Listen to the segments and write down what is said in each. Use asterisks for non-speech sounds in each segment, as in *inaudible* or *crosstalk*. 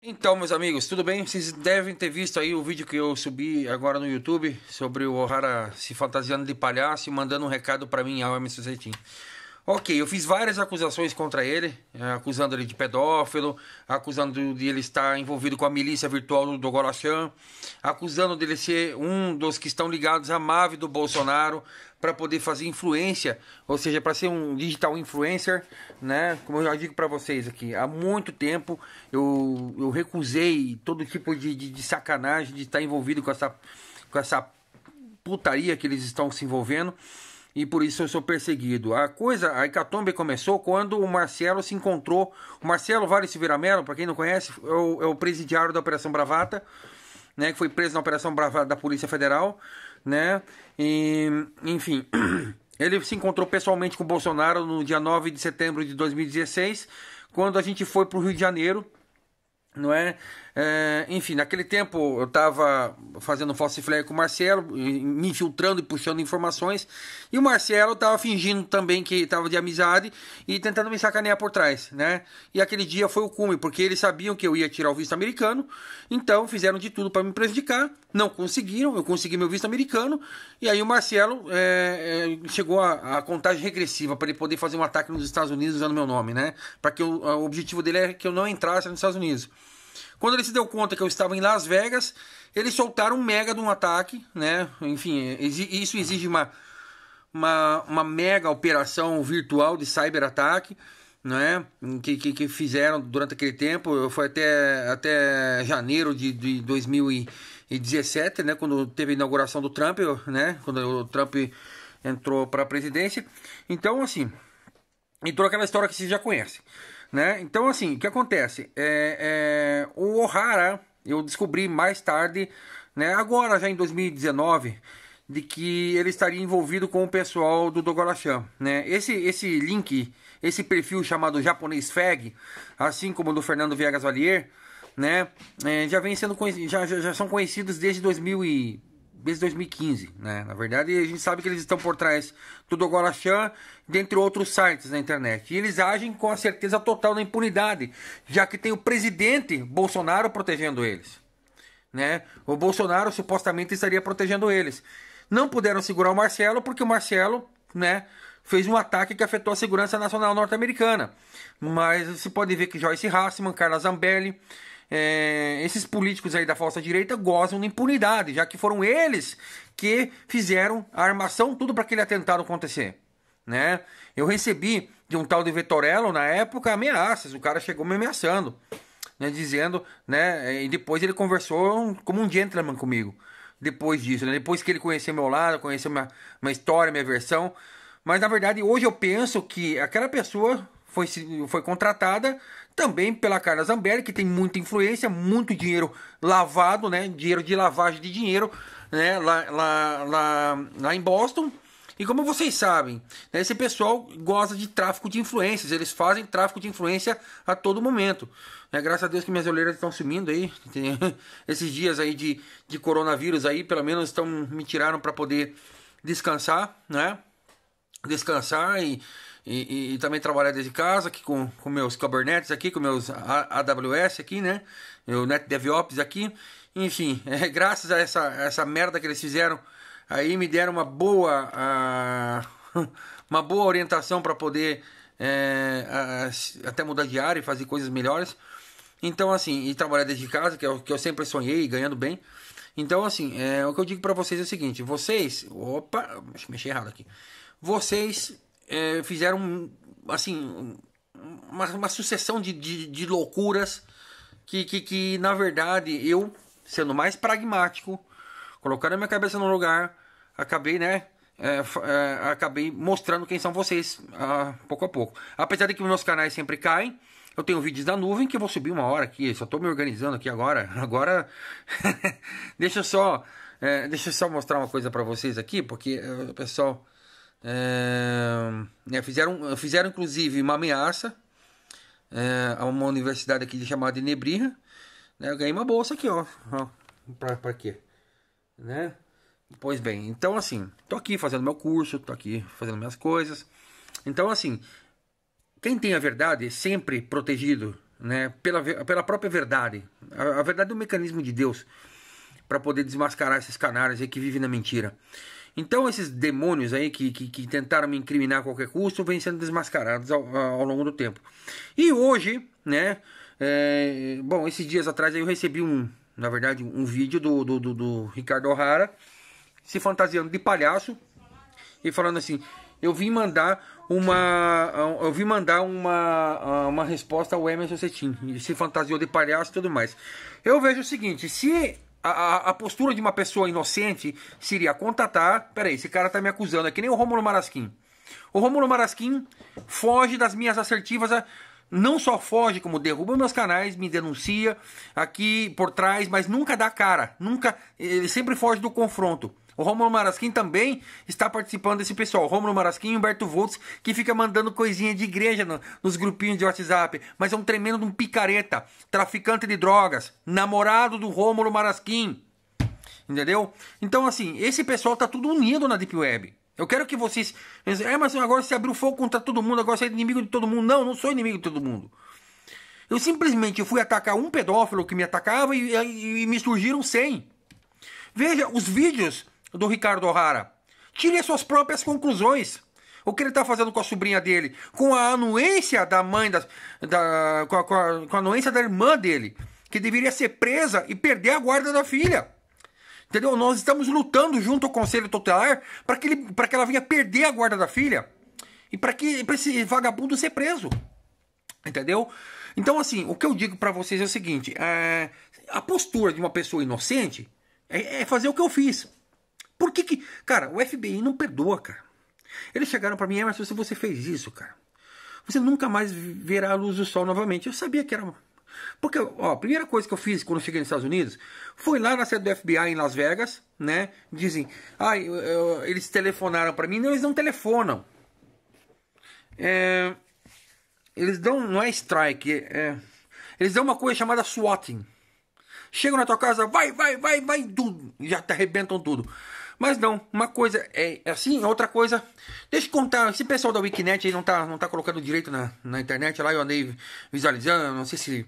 Então, meus amigos, tudo bem? Vocês devem ter visto aí o vídeo que eu subi agora no YouTube sobre o O'Hara se fantasiando de palhaço e mandando um recado para mim, Almes Suzetin. Ok, eu fiz várias acusações contra ele, é, acusando ele de pedófilo, acusando de ele estar envolvido com a milícia virtual do Gorachan, acusando dele ser um dos que estão ligados à MAV do Bolsonaro para poder fazer influência, ou seja, para ser um digital influencer, né? Como eu já digo para vocês aqui, há muito tempo eu, eu recusei todo tipo de, de, de sacanagem de estar envolvido com essa, com essa putaria que eles estão se envolvendo e por isso eu sou perseguido. A coisa, a hecatombe começou quando o Marcelo se encontrou. O Marcelo Vale Silveira Melo, para quem não conhece, é o, é o, presidiário da Operação Bravata, né, que foi preso na Operação Bravata da Polícia Federal, né? E, enfim, *clears throat* ele se encontrou pessoalmente com o Bolsonaro no dia 9 de setembro de 2016, quando a gente foi para o Rio de Janeiro, não é? É, enfim, naquele tempo eu estava fazendo falsifleia com o Marcelo, me infiltrando e puxando informações, e o Marcelo estava fingindo também que estava de amizade e tentando me sacanear por trás, né? E aquele dia foi o cume, porque eles sabiam que eu ia tirar o visto americano, então fizeram de tudo para me prejudicar, não conseguiram, eu consegui meu visto americano, e aí o Marcelo é, é, chegou a, a, contagem regressiva para ele poder fazer um ataque nos Estados Unidos usando meu nome, né? Para que eu, o objetivo dele é que eu não entrasse nos Estados Unidos. Quando ele se deu conta que eu estava em Las Vegas, eles soltaram um mega de um ataque, né? Enfim, isso exige uma, uma, uma mega operação virtual de cyberataque, né? Que, que, que, fizeram durante aquele tempo. Foi até, até janeiro de, de 2017, né? Quando teve a inauguração do Trump, né? Quando o Trump entrou para a presidência. Então, assim, entrou aquela história que vocês já conhecem. Né? Então, assim, o que acontece? É, é, o O'Hara, eu descobri mais tarde, né, agora já em 2019, de que ele estaria envolvido com o pessoal do Dogorashan Né? Esse, esse link, esse perfil chamado Japonês Fag, assim como o do Fernando Viegas Valier, né, é, já, vem sendo, já, já, já são conhecidos desde 2000 e desde 2015, né? Na verdade, a gente sabe que eles estão por trás do Dogorachan, dentre outros sites na internet. E eles agem com a certeza total da impunidade, já que tem o presidente Bolsonaro protegendo eles, né? O Bolsonaro supostamente estaria protegendo eles. Não puderam segurar o Marcelo porque o Marcelo, né, fez um ataque que afetou a segurança nacional norte-americana. Mas se pode ver que Joyce Hassman, Carla Zambelli, é, esses políticos aí da falsa direita gozam da impunidade, já que foram eles que fizeram a armação, tudo para aquele atentado acontecer. Né? Eu recebi de um tal de Vettorello, na época, ameaças. O cara chegou me ameaçando, né? dizendo, né? E depois ele conversou como um gentleman comigo. Depois disso, né? depois que ele conheceu meu lado, conheceu minha, minha história, minha versão. Mas na verdade, hoje eu penso que aquela pessoa foi, foi contratada também pela Carla Zambelli, que tem muita influência, muito dinheiro lavado, né? Dinheiro de lavagem de dinheiro, né? Lá, lá, lá, lá em Boston. E como vocês sabem, né, esse pessoal gosta de tráfico de influências, eles fazem tráfico de influência a todo momento. Né? Graças a Deus que minhas olheiras estão sumindo aí. *laughs* Esses dias aí de, de coronavírus aí, pelo menos estão me tiraram para poder descansar, né? Descansar e, e, e, e, também trabalhar desde casa aqui com, com meus Kubernetes aqui, com meus AWS aqui, né? Meu NetDevOps aqui. Enfim, *laughs* é, graças a essa, essa merda que eles fizeram aí me deram uma boa a, *laughs* uma boa orientação para poder é, a, até mudar de área e fazer coisas melhores. Então assim, e trabalhar desde casa, que é o que eu sempre sonhei, ganhando bem. Então assim, é, o que eu digo para vocês é o seguinte, vocês, opa, mexi errado aqui. Vocês é, fizeram assim uma, uma sucessão de, de, de loucuras que, que, que, na verdade, eu, sendo mais pragmático, colocando a minha cabeça no lugar, acabei, né? É, é, acabei mostrando quem são vocês a, pouco a pouco. Apesar de que meus canais sempre caem, eu tenho vídeos da nuvem que eu vou subir uma hora aqui. Só estou me organizando aqui agora. *laughs* Agora, *laughs* deixa eu só, é, deixa eu só mostrar uma coisa para vocês aqui, porque o é, pessoal é, é, fizeram, fizeram inclusive uma ameaça é, a uma universidade aqui chamada Nebrija. Né? Eu ganhei uma bolsa aqui, ó. ó pra, pra quê? Né? Pois bem, então assim, tô aqui fazendo meu curso, tô aqui fazendo minhas coisas. Então assim, quem tem a verdade é sempre protegido, né, pela, pela própria verdade. A, a verdade é um mecanismo de Deus para poder desmascarar esses canários aí que vivem na mentira. Então esses demônios aí que, que, que tentaram me incriminar a qualquer custo vêm sendo desmascarados ao, ao longo do tempo. E hoje, né? É, bom, esses dias atrás eu recebi um, na verdade, um vídeo do, do, do, do Ricardo O'Hara se fantasiando de palhaço e falando assim: eu vim mandar uma eu vim mandar uma uma resposta ao Emerson Ele se fantasiou de palhaço e tudo mais. Eu vejo o seguinte, se a, a, a, postura de uma pessoa inocente seria contatar. Peraí, esse cara tá me acusando, é que nem o Romulo Marasquim. O Romulo Marasquim foge das minhas assertivas. A, não só foge, como derruba meus canais, me denuncia aqui por trás, mas nunca dá cara. Nunca. Ele sempre foge do confronto. O Romulo Marasquim também está participando desse pessoal. Romulo Marasquim e Humberto Voltz, que fica mandando coisinha de igreja no, nos grupinhos de WhatsApp. Mas é um tremendo um picareta, traficante de drogas, namorado do Romulo Marasquim. Entendeu? Então, assim, esse pessoal tá tudo unido na Deep Web. Eu quero que vocês. É, mas agora você abriu fogo contra todo mundo, agora você é inimigo de todo mundo. Não, não sou inimigo de todo mundo. Eu simplesmente fui atacar um pedófilo que me atacava e, e, e me surgiram 100. Veja, os vídeos do Ricardo O'Hara. Tire as suas próprias conclusões. O que ele está fazendo com a sobrinha dele? Com a anuência da mãe, da, da com, a, com, a, com a anuência da irmã dele, que deveria ser presa e perder a guarda da filha. Entendeu? Nós estamos lutando junto ao Conselho Tutelar para que, ele, que ela venha perder a guarda da filha e para que pra esse vagabundo ser preso. Entendeu? Então, assim, o que eu digo para vocês é o seguinte: é, a postura de uma pessoa inocente é, é fazer o que eu fiz. Por que que. Cara, o FBI não perdoa, cara. Eles chegaram para mim, ah, mas se você fez isso, cara, você nunca mais verá a luz do sol novamente. Eu sabia que era. Uma... Porque, ó, a primeira coisa que eu fiz quando eu cheguei nos Estados Unidos foi lá na sede do FBI em Las Vegas, né? Dizem, ah, eu, eu, eles telefonaram para mim. Não, eles não telefonam. É, eles dão, não é strike, é, eles dão uma coisa chamada swatting. Chegam na tua casa, vai, vai, vai, vai, tudo, já te arrebentam tudo. Mas não, uma coisa é, é assim, outra coisa. Deixa eu contar, esse pessoal da Wikinet aí não tá, não tá colocando direito na, na internet lá, eu andei visualizando, não sei se.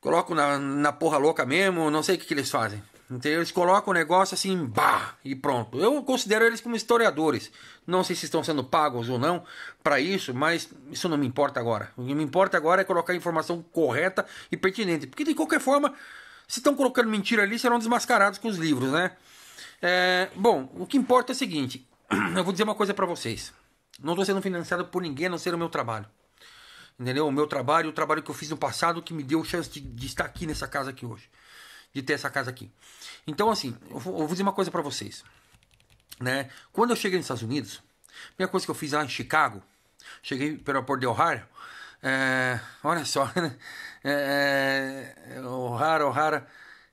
Coloco na, na porra louca mesmo, não sei o que, que eles fazem. Entendeu? Eles colocam o negócio assim, bah, e pronto. Eu considero eles como historiadores. Não sei se estão sendo pagos ou não para isso, mas isso não me importa agora. O que me importa agora é colocar a informação correta e pertinente. Porque de qualquer forma, se estão colocando mentira ali, serão desmascarados com os livros, né? É, bom, o que importa é o seguinte: *clears throat* eu vou dizer uma coisa para vocês. Não estou sendo financiado por ninguém a não ser o meu trabalho. Entendeu? O meu trabalho, o trabalho que eu fiz no passado que me deu chance de, de estar aqui nessa casa aqui hoje. De ter essa casa aqui. Então, assim, eu vou, eu vou dizer uma coisa para vocês. Né? Quando eu cheguei nos Estados Unidos, a primeira coisa que eu fiz lá em Chicago, cheguei pelo aeroporto de O'Hara, é, olha só, né? *laughs* É, O'Hara, O'Hara,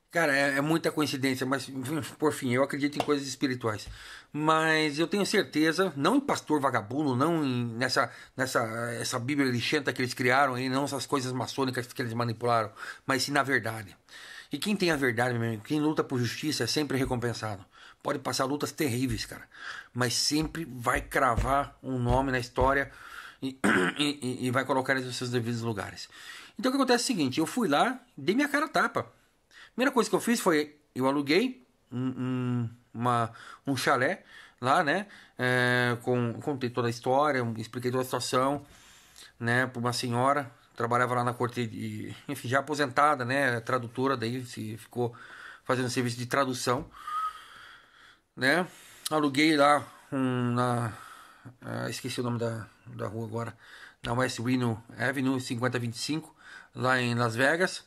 Cara, é, é, muita coincidência, mas *laughs* por fim, eu acredito em coisas espirituais. Mas eu tenho certeza, não em pastor vagabundo, não em, nessa, nessa essa Bíblia lixenta que eles criaram, e não essas coisas maçônicas que eles manipularam, mas sim na verdade. E quem tem a verdade, meu amigo, quem luta por justiça é sempre recompensado. Pode passar lutas terríveis, cara, mas sempre vai cravar um nome na história e, *clears throat* e, e vai colocar eles nos seus devidos lugares. Então o que acontece é o seguinte: eu fui lá, dei minha cara tapa primeira coisa que eu fiz foi eu aluguei um, um, uma, um chalé lá, né? É, com, contei toda a história, expliquei toda a situação, né? Para uma senhora trabalhava lá na corte, de, enfim, já aposentada, né? Tradutora, daí se ficou fazendo serviço de tradução, né? Aluguei lá um, na, ah, esqueci o nome da, da rua agora, na West Reno Avenue 5025, lá em Las Vegas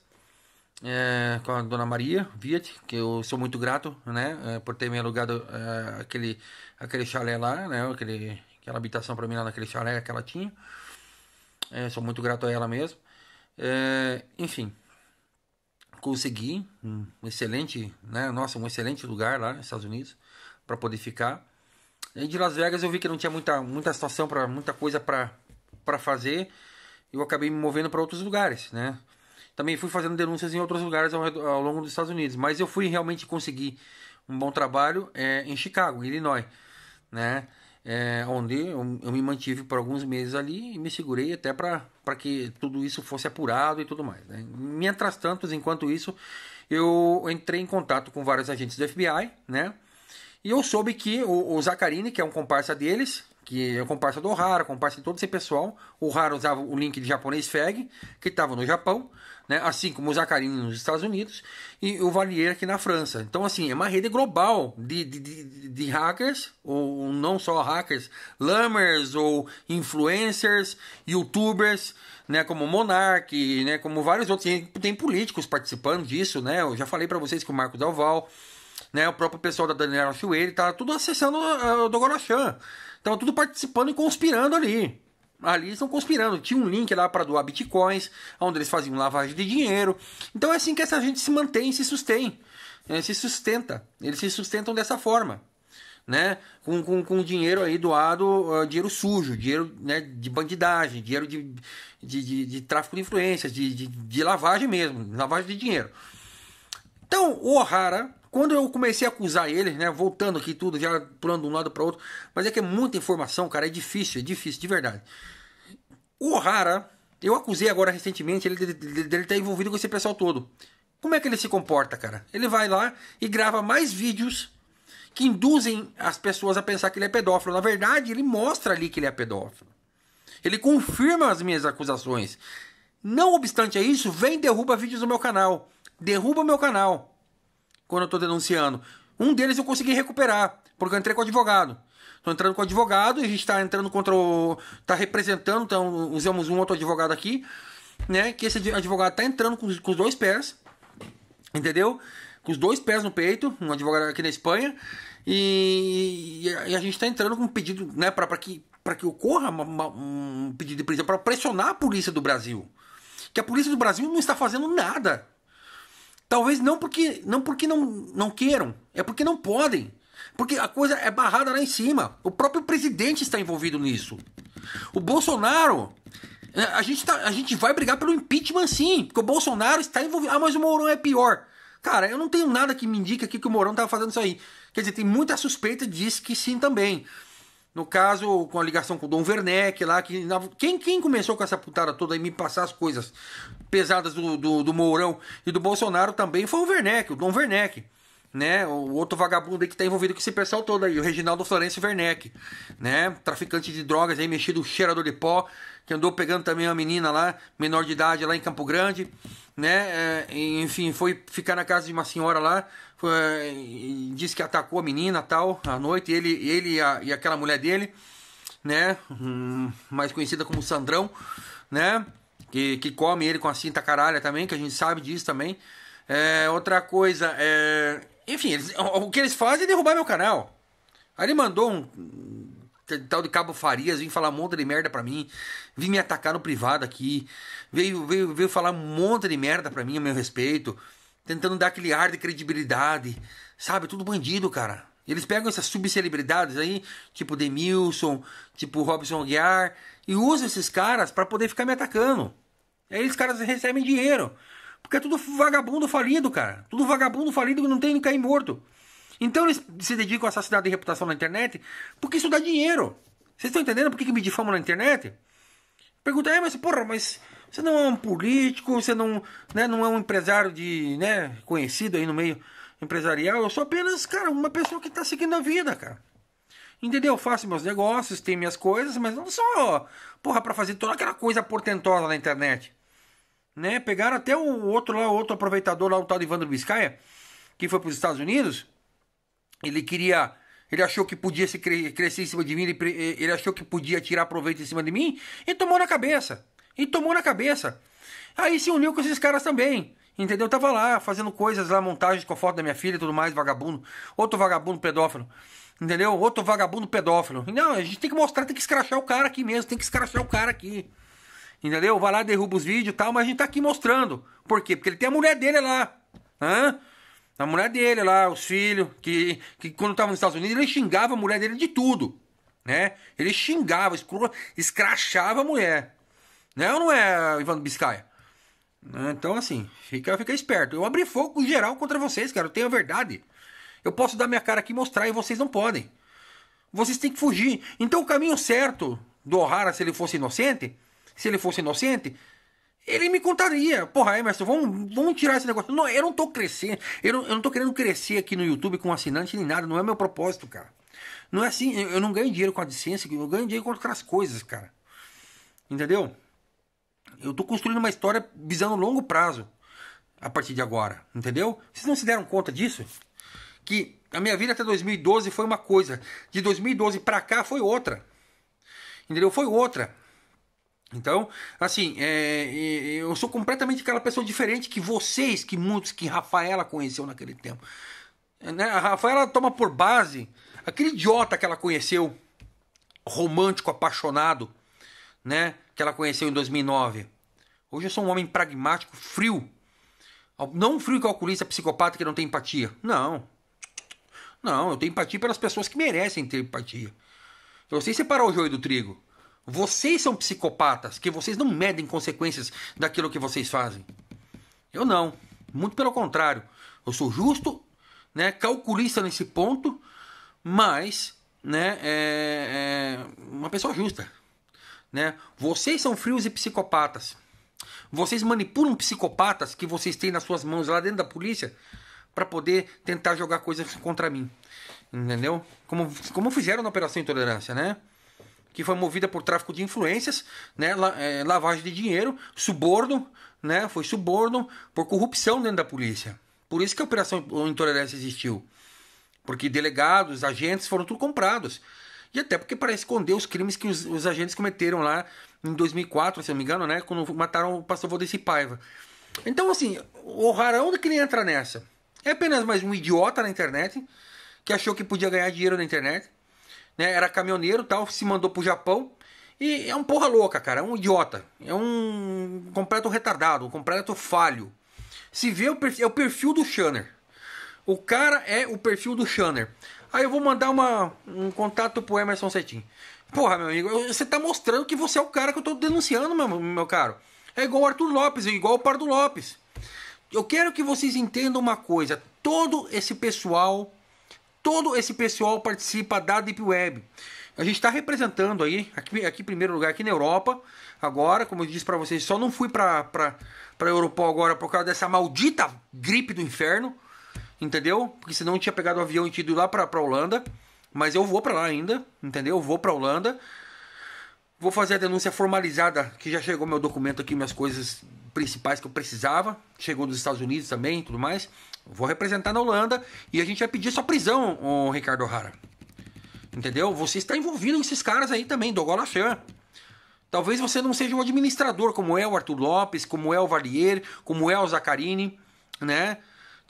é, com a dona Maria Viet, que eu sou muito grato, né, é, por ter me alugado é, aquele, aquele chalé lá, né, aquele, aquela habitação para mim lá naquele chalé que ela tinha. É, sou muito grato a ela mesmo. É, enfim, consegui um excelente, né, nossa, um excelente lugar lá nos Estados Unidos para poder ficar. E de Las Vegas eu vi que não tinha muita, muita situação para muita coisa para para fazer. Eu acabei me movendo para outros lugares, né? Também fui fazendo denúncias em outros lugares ao, ao longo dos Estados Unidos, mas eu fui realmente conseguir um bom trabalho é, em Chicago, Illinois, né? É, onde eu, eu, me mantive por alguns meses ali e me segurei até para que tudo isso fosse apurado e tudo mais. Né? Mientras tanto, enquanto isso, eu entrei em contato com vários agentes do FBI, né? E eu soube que o, o Zacarini, que é um comparsa deles, que é comparsa do O'Hara, comparsa de todo esse pessoal. O O'Hara usava o link de japonês FEG, que estava no Japão, né? assim como o Zacarini nos Estados Unidos e o Valier aqui na França. Então, assim, é uma rede global de, de, de, de hackers, ou não só hackers, lammers ou influencers, youtubers, né? como Monark, né? como vários outros. Tem, tem políticos participando disso, né? Eu já falei para vocês que o Marco Dalval né? O próprio pessoal da Daniela Silveira tá tudo acessando eh, o Dogorachan. estão tudo participando e conspirando ali. Ali estão conspirando. Tinha um link lá para doar bitcoins, onde eles faziam lavagem de dinheiro. Então é assim que essa gente se mantém, se sustém, né? se sustenta. Eles se sustentam dessa forma, né? Com, com, com dinheiro aí doado, uh, dinheiro sujo, dinheiro né, de bandidagem, dinheiro de, de, de, de tráfico de influências, de, de, de lavagem mesmo, lavagem de dinheiro. Então o O'Hara quando eu comecei a acusar eles, né, voltando aqui tudo, já pulando de um lado para outro, mas é que é muita informação, cara, é difícil, é difícil, de verdade. O O'Hara, eu acusei agora recentemente ele dele estar tá envolvido com esse pessoal todo. Como é que ele se comporta, cara? Ele vai lá e grava mais vídeos que induzem as pessoas a pensar que ele é pedófilo. Na verdade, ele mostra ali que ele é pedófilo. Ele confirma as minhas acusações. Não obstante a isso, vem derruba vídeos do meu canal. Derruba meu canal quando eu estou denunciando. Um deles eu consegui recuperar, porque eu entrei com o advogado. Estou entrando com o advogado, a gente está entrando contra o. está representando, então usamos um outro advogado aqui, né? Que esse advogado está entrando com os, com os dois pés, entendeu? Com os dois pés no peito, um advogado aqui na Espanha, e, e a gente está entrando com um pedido, né, para que, pra que ocorra uma, uma, um pedido de prisão, para pressionar a polícia do Brasil. Que a polícia do Brasil não está fazendo nada Talvez não porque não porque não, não queiram, é porque não podem. Porque a coisa é barrada lá em cima. O próprio presidente está envolvido nisso. O Bolsonaro é, a gente, tá, a gente vai brigar pelo impeachment sim, porque o Bolsonaro está envolvido. Ah, mas o Mourão é pior. Cara, eu não tenho nada que me indique aqui que o Mourão estava fazendo isso aí. Quer dizer, tem muita suspeita diz que sim também. No caso, com a ligação com o Dom Werneck lá, que quem, quem começou com essa putada toda e me passar as coisas pesadas do, do, do Mourão e do Bolsonaro também foi o Werneck, o Dom Werneck né? O outro vagabundo aí que está envolvido com esse pessoal todo aí, o Reginaldo Florencio Werneck, né? Traficante de drogas aí, mexido cheirador de pó, que andou pegando também uma menina lá, menor de idade, lá em Campo Grande, né? É, enfim, foi ficar na casa de uma senhora lá, foi, disse que atacou a menina tal à noite, ele, ele e, a, e aquela mulher dele, né? Hum, mais conhecida como Sandrão, né? Que, que come ele com a cinta caralha também, que a gente sabe disso também. É, outra coisa, é, enfim, eles, o que eles fazem é derrubar meu canal. Aí ele mandou um tal de Cabo Farias, vim falar um monte de merda pra mim, vim me atacar no privado aqui, veio, veio, veio falar um monte de merda pra mim a meu respeito tentando dar aquele ar de credibilidade, sabe? Tudo bandido, cara. Eles pegam essas subcelebridades aí, tipo Demilson, tipo Robson Aguiar, e usam esses caras para poder ficar me atacando. E aí os caras recebem dinheiro. Porque é tudo vagabundo falido, cara. Tudo vagabundo falido que não tem, nem cair morto. Então eles se dedicam a assassinar de reputação na internet porque isso dá dinheiro. Vocês estão entendendo por que, que me difamam na internet? Pergunta, aí, é, mas porra, mas você não é um político, você não, né, não é um empresário de, né, conhecido aí no meio empresarial. Eu sou apenas, cara, uma pessoa que está seguindo a vida, cara. Entendeu? Eu faço meus negócios, tenho minhas coisas, mas não só, porra, para fazer toda aquela coisa portentosa na internet. Né? Pegaram até o outro lá, o outro aproveitador lá, o tal de Ivandro Biscaia, que foi para os Estados Unidos. Ele queria ele achou que podia se crescer em cima de mim, ele, achou que podia tirar proveito em cima de mim e tomou na cabeça. E tomou na cabeça. Aí se uniu com esses caras também. Entendeu? tava lá fazendo coisas lá, montagem com a foto da minha filha e tudo mais, vagabundo. Outro vagabundo pedófilo. Entendeu? Outro vagabundo pedófilo. Não, a gente tem que mostrar, tem que escrachar o cara aqui mesmo, tem que escrachar o cara aqui. Entendeu? Vai lá, derruba os vídeos e tal, mas a gente tá aqui mostrando. Por quê? Porque ele tem a mulher dele lá. Hã? A mulher dele lá, os filhos, que, que quando tava nos Estados Unidos, ele xingava a mulher dele de tudo. Né? Ele xingava, escrachava a mulher. Né? Ou não é, Ivan Biscaia? Né? Então, assim, fica, fica esperto. Eu abri fogo geral contra vocês, cara. Eu tenho a verdade. Eu posso dar minha cara aqui e mostrar e vocês não podem. Vocês têm que fugir. Então, o caminho certo do O'Hara, se ele fosse inocente, se ele fosse inocente, ele me contaria. Porra, Emerson, vamos, vamos tirar esse negócio. Não, eu não tô crescendo. Eu não, eu não tô querendo crescer aqui no YouTube com assinante nem nada. Não é meu propósito, cara. Não é assim. Eu não ganho dinheiro com a licença, eu ganho dinheiro com outras coisas, cara. Entendeu? Eu estou construindo uma história visando longo prazo a partir de agora, entendeu? Vocês não se deram conta disso? Que a minha vida até 2012 foi uma coisa, de 2012 para cá foi outra, entendeu? Foi outra. Então, assim, é, é, eu sou completamente aquela pessoa diferente que vocês, que muitos, que Rafaela conheceu naquele tempo. Né? A Rafaela toma por base aquele idiota que ela conheceu, romântico, apaixonado, né, que ela conheceu em 2009. Hoje eu sou um homem pragmático, frio. Não frio calculista, psicopata que não tem empatia. Não. Não, eu tenho empatia pelas pessoas que merecem ter empatia. Eu sei separar o joio do trigo. Vocês são psicopatas, que vocês não medem consequências daquilo que vocês fazem. Eu não. Muito pelo contrário. Eu sou justo, né, calculista nesse ponto, mas né, é, é uma pessoa justa. Né? Vocês são frios e psicopatas. Vocês manipulam psicopatas que vocês têm nas suas mãos lá dentro da polícia para poder tentar jogar coisas contra mim. Entendeu? Como, como fizeram na Operação Intolerância, né? Que foi movida por tráfico de influências, né? La, é, lavagem de dinheiro, suborno, né? Foi suborno por corrupção dentro da polícia. Por isso que a Operação Intolerância existiu. Porque delegados, agentes foram tudo comprados e até porque para esconder os crimes que os, os agentes cometeram lá em 2004, se eu não me engano, né, quando mataram o pastor Valdeci Paiva. Então, assim, o Rarão que ele entra nessa. É apenas mais um idiota na internet que achou que podia ganhar dinheiro na internet. Né? Era caminhoneiro tal, se mandou pro Japão. E é um porra louca, cara. É um idiota. É um completo retardado, um completo falho. Se vê o perfil, é o perfil do Shanner. O cara é o perfil do Shanner. Aí eu vou mandar uma, um contato pro Emerson Cetim. Porra, meu amigo, você tá mostrando que você é o cara que eu tô denunciando, meu, meu caro. É igual o Arthur Lopes, é igual o Pardo Lopes. Eu quero que vocês entendam uma coisa. Todo esse pessoal, todo esse pessoal participa da Deep Web. A gente está representando aí, aqui, aqui em primeiro lugar, aqui na Europa. Agora, como eu disse para vocês, só não fui para a Europol agora por causa dessa maldita gripe do inferno entendeu? Porque senão eu tinha pegado o avião e tinha ido lá pra, pra Holanda. Mas eu vou para lá ainda, entendeu? Eu vou pra Holanda. Vou fazer a denúncia formalizada, que já chegou meu documento aqui, minhas coisas principais que eu precisava. Chegou dos Estados Unidos também e tudo mais. Vou representar na Holanda e a gente vai pedir sua prisão, o Ricardo O'Hara. Entendeu? Você está envolvido com esses caras aí também, do Golachan. Talvez você não seja um administrador, como é o Arthur Lopes, como é o Valier, como é o Zacarini, né?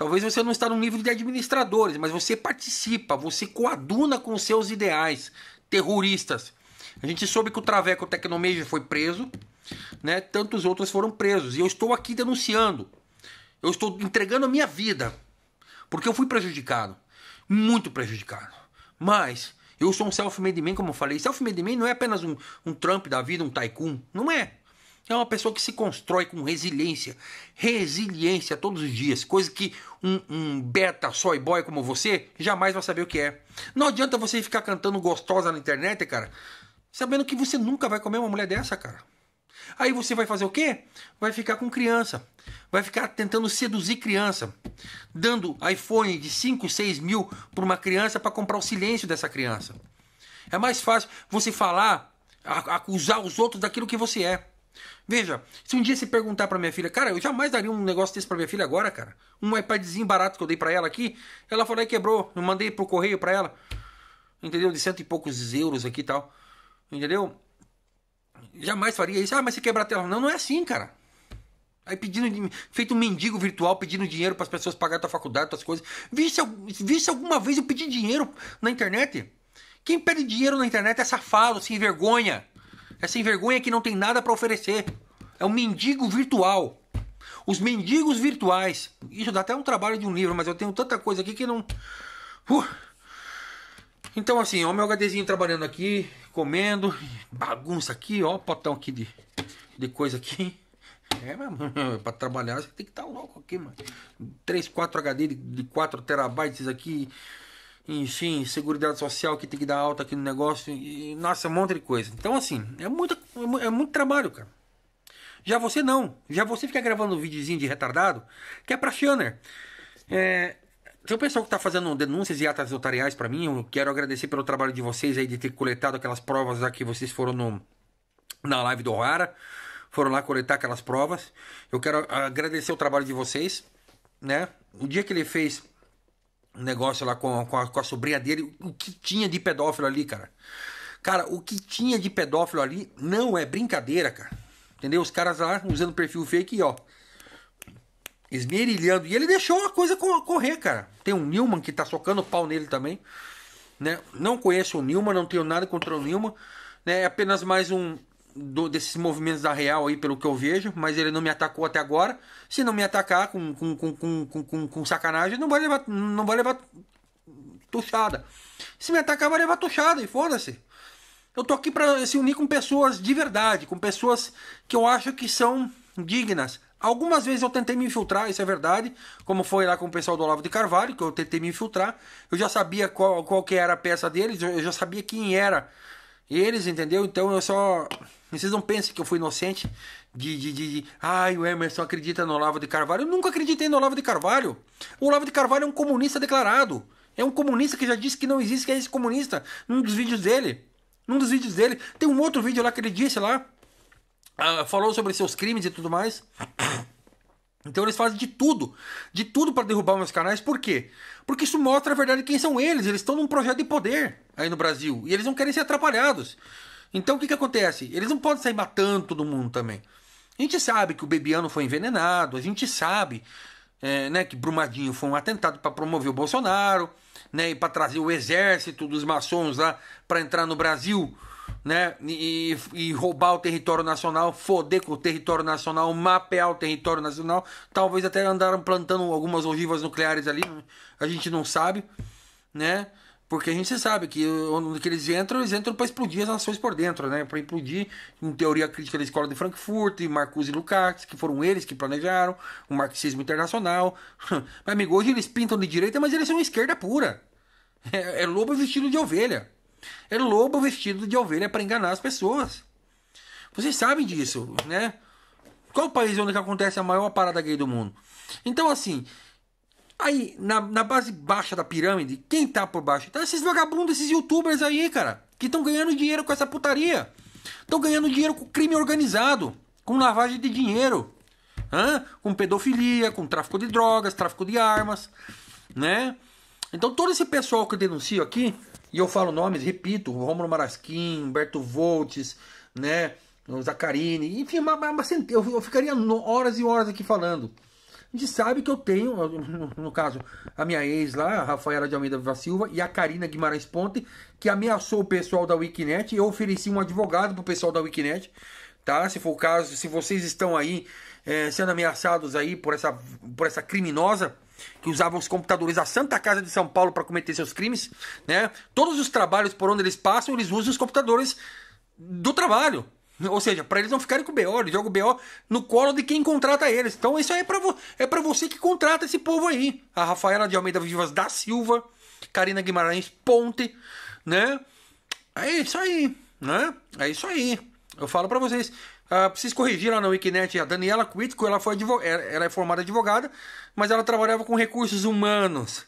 Talvez você não está no nível de administradores, mas você participa, você coaduna com seus ideais terroristas. A gente soube que o Traveco Tecnomeja foi preso, né? Tantos outros foram presos e eu estou aqui denunciando. Eu estou entregando a minha vida porque eu fui prejudicado, muito prejudicado. Mas eu sou um self-made man, como eu falei. Self-made man não é apenas um, um Trump da vida, um tycoon. Não é. É uma pessoa que se constrói com resiliência, resiliência todos os dias, coisa que um, um beta soy boy como você jamais vai saber o que é. Não adianta você ficar cantando gostosa na internet, cara, sabendo que você nunca vai comer uma mulher dessa, cara. Aí você vai fazer o quê? Vai ficar com criança. Vai ficar tentando seduzir criança. Dando iPhone de 5, 6 mil para uma criança para comprar o silêncio dessa criança. É mais fácil você falar, acusar os outros daquilo que você é. Veja, se um dia se perguntar para minha filha, cara, eu jamais daria um negócio desse para minha filha agora, cara. Um iPadzinho barato que eu dei para ela aqui, ela falou que é, quebrou, eu mandei pro correio para ela, entendeu? De cento e poucos euros aqui e tal, entendeu? Jamais faria isso. Ah, mas se quebrar a tela, não, não é assim, cara. Aí pedindo, feito um mendigo virtual, pedindo dinheiro para as pessoas pagar a tua faculdade, tuas coisas. Visse viste alguma vez eu pedi dinheiro na internet? Quem pede dinheiro na internet é safado, sem vergonha. É sem vergonha que não tem nada para oferecer. É um mendigo virtual. Os mendigos virtuais. Isso dá até um trabalho de um livro, mas eu tenho tanta coisa aqui que não. Uh. Então, assim, ó, meu HDzinho trabalhando aqui, comendo, bagunça aqui, ó, potão aqui de, de coisa aqui. É, mano, *laughs* pra trabalhar você tem que estar tá louco aqui, mano. 3, 4 HD de, de 4 terabytes aqui enfim, seguridade social que tem que dar alta aqui no negócio, e, nossa, um monte de coisa. Então, assim, é muito, é, é muito trabalho, cara. Já você não, já você fica gravando um videozinho de retardado, que é pra Shanner. É, tem um pessoal que tá fazendo denúncias e atas notariais para mim, eu quero agradecer pelo trabalho de vocês aí, de ter coletado aquelas provas lá que vocês foram no, na live do Rara, foram lá coletar aquelas provas. Eu quero ah, agradecer o trabalho de vocês, né? O dia que ele fez um negócio lá com, com a, com, a, sobrinha dele. O que tinha de pedófilo ali, cara? Cara, o que tinha de pedófilo ali não é brincadeira, cara. Entendeu? Os caras lá usando perfil fake, ó. Esmerilhando. E ele deixou a coisa correr, cara. Tem um Newman que tá socando pau nele também. Né? Não conheço o Nilma, não tenho nada contra o Nilma. Né? É apenas mais um, do, desses movimentos da Real aí, pelo que eu vejo, mas ele não me atacou até agora. Se não me atacar com, com, com, com, com, com sacanagem, não vai levar, não vai levar tuchada. Se me atacar, vai levar tuchada e foda-se. Eu tô aqui para se unir com pessoas de verdade, com pessoas que eu acho que são dignas. Algumas vezes eu tentei me infiltrar, isso é verdade, como foi lá com o pessoal do Olavo de Carvalho, que eu tentei me infiltrar. Eu já sabia qual, qual que era a peça deles, eu já sabia quem era eles, entendeu? Então eu só vocês não pensem que eu fui inocente de, de, de, de. Ai, o Emerson acredita no Olavo de Carvalho. Eu nunca acreditei no Olavo de Carvalho. O Olavo de Carvalho é um comunista declarado. É um comunista que já disse que não existe, que é esse comunista. Num dos vídeos dele. Num dos vídeos dele. Tem um outro vídeo lá que ele disse lá. Ah, falou sobre seus crimes e tudo mais. Então eles fazem de tudo, de tudo para derrubar meus canais. Por quê? Porque isso mostra a verdade quem são eles. Eles estão num projeto de poder aí no Brasil e eles não querem ser atrapalhados. Então o que, que acontece? Eles não podem sair matando todo mundo também. A gente sabe que o Bebiano foi envenenado, a gente sabe é, né, que Brumadinho foi um atentado para promover o Bolsonaro, né, e para trazer o exército dos maçons lá para entrar no Brasil, né, e, e, roubar o território nacional, foder com o território nacional, mapear o território nacional. Talvez até andaram plantando algumas ogivas nucleares ali, a gente não sabe, né? Porque a gente sabe que onde que eles entram, eles entram para explodir as nações por dentro, né? Para implodir, em teoria crítica da escola de Frankfurt, Marcuse e Lukács, que foram eles que planejaram o marxismo internacional. *laughs* Mas, amigo, hoje eles pintam de direita, mas eles são esquerda pura. É, é lobo vestido de ovelha. É lobo vestido de ovelha para enganar as pessoas. Vocês sabem disso, né? Qual o país é onde acontece a maior parada gay do mundo? Então, assim, Aí, na, na base baixa da pirâmide, quem tá por baixo? Tá esses vagabundos, esses youtubers aí, cara, que estão ganhando dinheiro com essa putaria. Estão ganhando dinheiro com crime organizado, com lavagem de dinheiro, hã? com pedofilia, com tráfico de drogas, tráfico de armas, né? Então todo esse pessoal que eu denuncio aqui, e eu falo nomes, repito, Romulo Marasquim, Humberto Voltes, né? Zacarini, enfim, é uma, é uma, eu ficaria horas e horas aqui falando a gente sabe que eu tenho, no caso, a minha ex lá, a Rafaela de Almeida Viva Silva e a Karina Guimarães Ponte, que ameaçou o pessoal da Wikinet. Eu ofereci um advogado pro pessoal da Wikinet, tá? Se for o caso, se vocês estão aí é, sendo ameaçados aí por essa, por essa criminosa, que usava os computadores da Santa Casa de São Paulo para cometer seus crimes, né? Todos os trabalhos por onde eles passam, eles usam os computadores do trabalho, ou seja, para eles não ficarem com o BO, eles jogam o BO no colo de quem contrata eles. Então isso aí é para vo é você que contrata esse povo aí. A Rafaela de Almeida Vivas da Silva, Karina Guimarães Ponte, né? É isso aí, né? É isso aí. Eu falo para vocês. Uh, preciso corrigir lá na Wikinet a Daniela Quitco, ela foi é, ela é formada advogada, mas ela trabalhava com recursos humanos.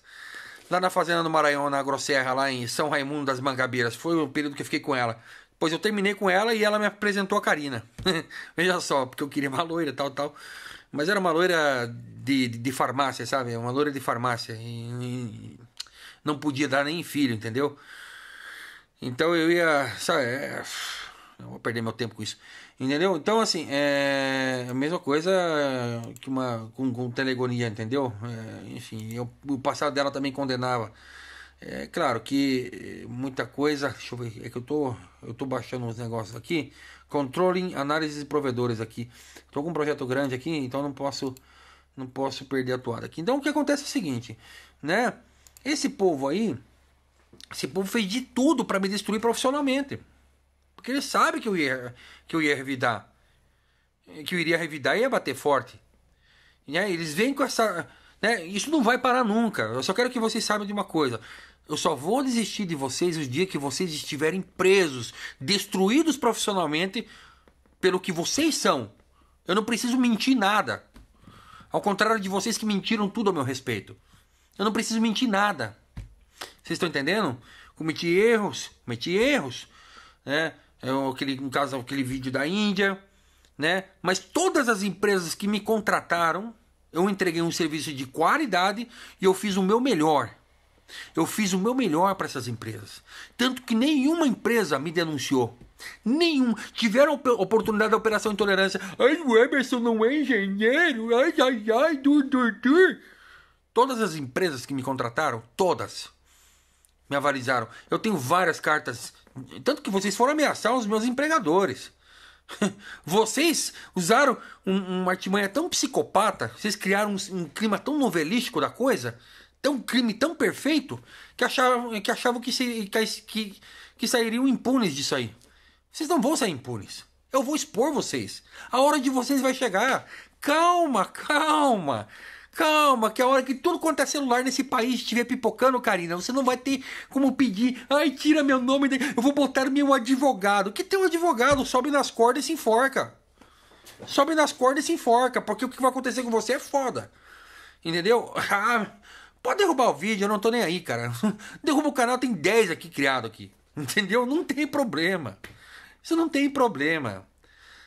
Lá na fazenda do Maranhão, na Grosserra, lá em São Raimundo das Mangabeiras. Foi o período que eu fiquei com ela. Pois eu terminei com ela e ela me apresentou a Karina. *laughs* Veja só, porque eu queria uma loira, tal, tal. Mas era uma loira de, de, de farmácia, sabe? Uma loira de farmácia. E, e não podia dar nem filho, entendeu? Então eu ia. Sabe, é, eu vou perder meu tempo com isso. Entendeu? Então, assim, é a mesma coisa que uma, com, com telegonia, entendeu? É, enfim, eu, o passado dela também condenava. É claro que eh, muita coisa. Deixa eu ver, é que eu tô, eu tô baixando uns negócios aqui. Controlling, análise de provedores aqui. Tô com um projeto grande aqui, então não posso, não posso perder a toada aqui. Então o que acontece é o seguinte, né? Esse povo aí, esse povo fez de tudo para me destruir profissionalmente, porque ele sabe que eu ia, que eu ia revidar, que eu iria revidar e ia bater forte. né eles vêm com essa, né? Isso não vai parar nunca. Eu só quero que vocês saibam de uma coisa. Eu só vou desistir de vocês os dias que vocês estiverem presos, destruídos profissionalmente pelo que vocês são. Eu não preciso mentir nada. Ao contrário de vocês que mentiram tudo a meu respeito. Eu não preciso mentir nada. Vocês estão entendendo? Cometi erros, cometi erros, né? Eu, é aquele, no caso, aquele vídeo da Índia, né? Mas todas as empresas que me contrataram, eu entreguei um serviço de qualidade e eu fiz o meu melhor. Eu fiz o meu melhor para essas empresas. Tanto que nenhuma empresa me denunciou. Nenhum. Tiveram oportunidade da Operação Intolerância. Ai, o Emerson não é engenheiro. Ai, ai, ai, du, du, du. Todas as empresas que me contrataram, todas, me avalizaram. Eu tenho várias cartas. Tanto que vocês foram ameaçar os meus empregadores. *laughs* Vocês usaram um, uma artimanha tão psicopata, vocês criaram um, um clima tão novelístico da coisa tão crime tão perfeito que achavam que, achavam que, se, que, que sairiam impunes disso aí. Vocês não vão sair impunes. Eu vou expor vocês. A hora de vocês vai chegar. Calma, calma. Calma, que é a hora que tudo quanto é celular nesse país estiver pipocando, Karina, você não vai ter como pedir, ai, tira meu nome, eu vou botar meu advogado. Que um advogado sobe nas cordas e se enforca. Sobe nas cordas e se enforca, porque o que vai acontecer com você é foda. Entendeu? *laughs* Ah, Pode derrubar o vídeo, eu não tô nem aí, cara. *laughs* Derruba o canal, tem 10 aqui criado aqui. *laughs* Entendeu? Não tem problema. Isso não tem problema.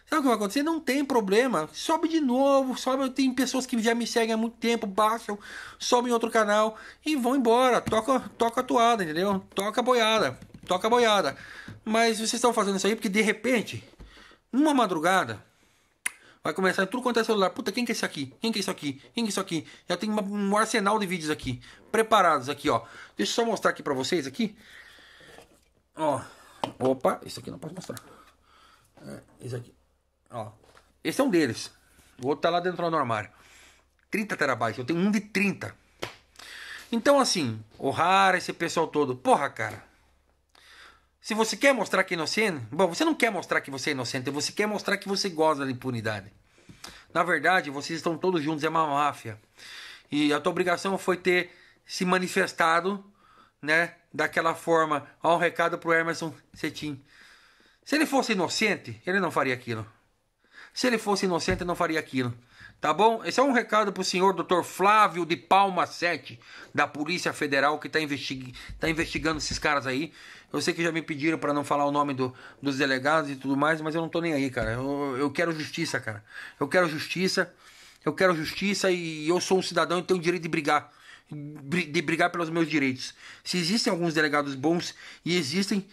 Sabe o que vai acontecer? Não tem problema. Sobe de novo, sobe. Tem pessoas que já me seguem há muito tempo, baixam, sobem em outro canal e vão embora. Toca, toca a toada, entendeu? Toca a boiada. Toca a boiada. Mas vocês estão fazendo isso aí porque de repente, numa madrugada, Vai começar tudo quanto é celular. Puta, quem que é isso aqui? Quem que é isso aqui? Quem que é isso aqui? Já tem um arsenal de vídeos aqui. Preparados aqui, ó. Deixa eu só mostrar aqui pra vocês aqui. Ó. Opa, isso aqui não posso mostrar. É, esse aqui. Ó. Esse é um deles. O outro tá lá dentro do armário. 30 terabytes. Eu tenho um de 30. Então, assim, o Rara, é esse pessoal todo. Porra, cara. Se você quer mostrar que é inocente, bom, você não quer mostrar que você é inocente, você quer mostrar que você goza da impunidade. Na verdade, vocês estão todos juntos, é uma máfia. E a tua obrigação foi ter se manifestado, né, daquela forma. Ó, um recado pro Emerson Cetim. Se ele fosse inocente, ele não faria aquilo. Se ele fosse inocente, ele não faria aquilo. Tá bom? Esse é um recado pro senhor Dr. Flávio de Palma 7, da Polícia Federal, que tá, investig... tá investigando esses caras aí. Eu sei que já me pediram para não falar o nome do, dos delegados e tudo mais, mas eu não tô nem aí, cara. Eu, eu quero justiça, cara. Eu quero justiça. Eu quero justiça e eu sou um cidadão e tenho o direito de brigar. De brigar pelos meus direitos. Se existem alguns delegados bons, e existem,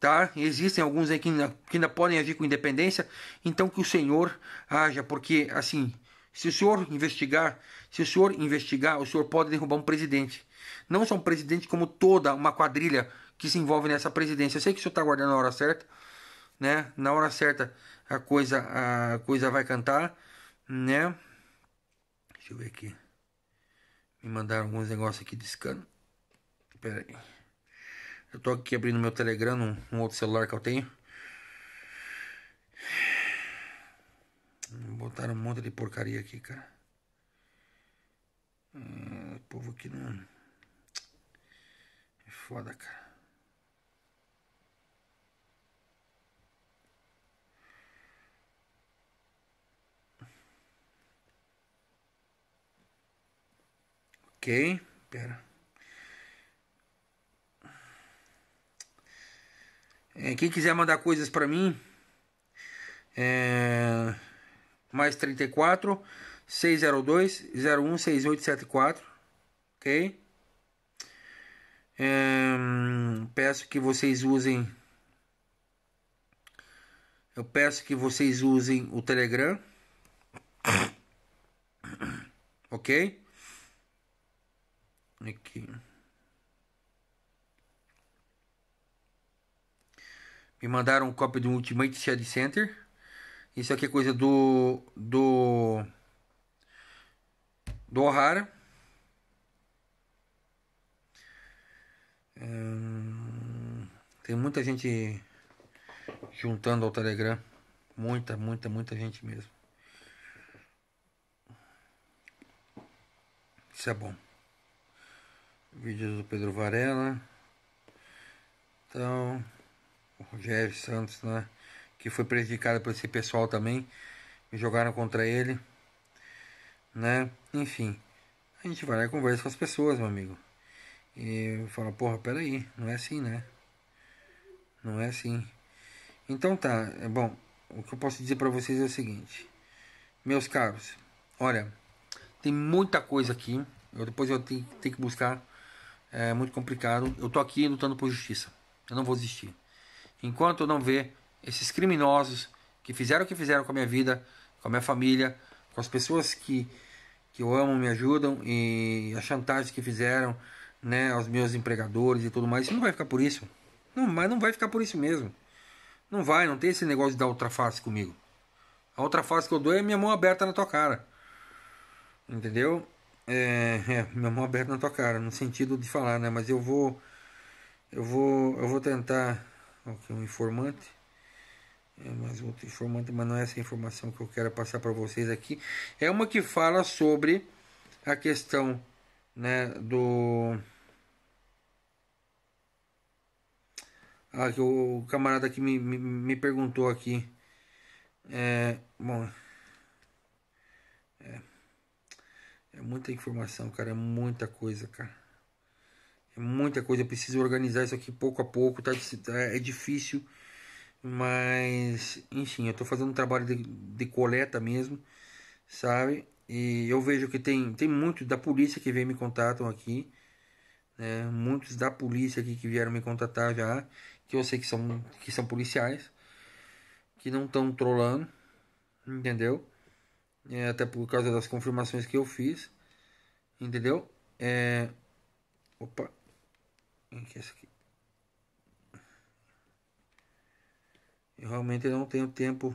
tá? Existem alguns aí que ainda, que ainda podem agir com independência, então que o senhor haja, porque assim. Se o senhor investigar, se o senhor investigar, o senhor pode derrubar um presidente. Não só um presidente, como toda uma quadrilha que se envolve nessa presidência. Eu sei que o senhor está aguardando a hora certa, né? Na hora certa a coisa a coisa vai cantar, né? Deixa eu ver aqui. Me mandaram alguns negócios aqui de scan. Pera aí. Eu tô aqui abrindo meu Telegram num, um outro celular que eu tenho. Botaram um monte de porcaria aqui, cara. Hum, ah, o povo aqui não. É foda, cara. Ok, pera. É, quem quiser mandar coisas para mim, é, mais 34 602 sete quatro, ok? É, peço que vocês usem. Eu peço que vocês usem o Telegram, ok? Aqui. Me mandaram um cópia do Ultimate Shed Center. Isso aqui é coisa do. Do. Do O'Hara. Hum, tem muita gente juntando ao Telegram. Muita, muita, muita gente mesmo. Isso é bom vídeos do Pedro Varela. Então, o Rogério Santos, né? Que foi prejudicado por esse pessoal também. Jogaram contra ele. Né? Enfim. A gente vai lá e conversa com as pessoas, meu amigo. E fala, porra, peraí, não é assim, né? Não é assim. Então tá, é bom, o que eu posso dizer para vocês é o seguinte. Meus caros, olha, tem muita coisa aqui. Eu depois eu tenho, tenho que buscar é muito complicado. Eu tô aqui lutando por justiça. Eu não vou desistir. Enquanto eu não ver esses criminosos que fizeram o que fizeram com a minha vida, com a minha família, com as pessoas que, que eu amo, me ajudam e a chantagem que fizeram, né, aos meus empregadores e tudo mais, isso não vai ficar por isso. Não, mas não vai ficar por isso mesmo. Não vai, não tem esse negócio de dar outra face comigo. A outra face que eu dou é minha mão aberta na tua cara. Entendeu? É, é, minha mão aberta na tua cara, no sentido de falar, né? Mas eu vou. Eu vou. Eu vou tentar. Aqui um informante. É mais outro informante, mas não é essa informação que eu quero passar para vocês aqui. É uma que fala sobre a questão né, do. Ah, que o camarada que me, me, me perguntou aqui. É, bom, É muita informação, cara. É muita coisa, cara. É muita coisa. Eu preciso organizar isso aqui pouco a pouco. Tá, tá, é difícil. Mas, enfim, eu tô fazendo um trabalho de, de coleta mesmo, sabe? E eu vejo que tem, tem muitos da polícia que vem me contatam aqui. Né? Muitos da polícia aqui que vieram me contatar já. Que eu sei que são, que são policiais. Que não estão trolando. Entendeu? é, até por causa das confirmações que eu fiz, entendeu? É, opa, o que é isso aqui? Eu realmente não tenho tempo,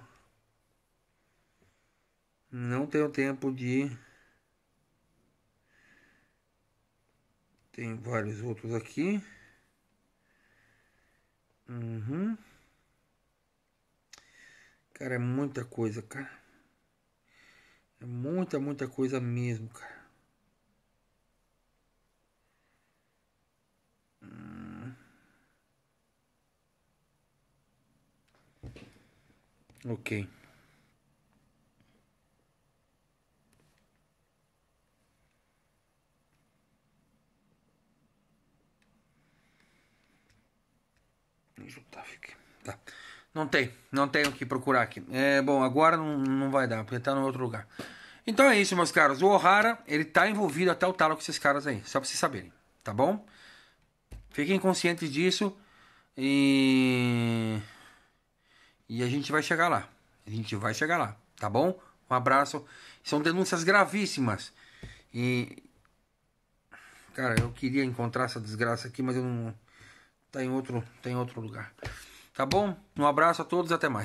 não tenho tempo de tem vários outros aqui. Uhum. Cara, é muita coisa, cara. É muita, muita coisa mesmo, cara. Hum. Ok. Deixa eu botar, Tá. Não tem, não tem o que procurar aqui. É, bom, agora não, não vai dar, porque tá em outro lugar. Então é isso, meus caros. O O'Hara, ele tá envolvido até o talo com esses caras aí, só pra vocês saberem, tá bom? Fiquem conscientes disso e. E a gente vai chegar lá. A gente vai chegar lá, tá bom? Um abraço. São denúncias gravíssimas. E. Cara, eu queria encontrar essa desgraça aqui, mas eu não. Tá em outro, tá em outro lugar. Tá bom? Um abraço a todos, até mais.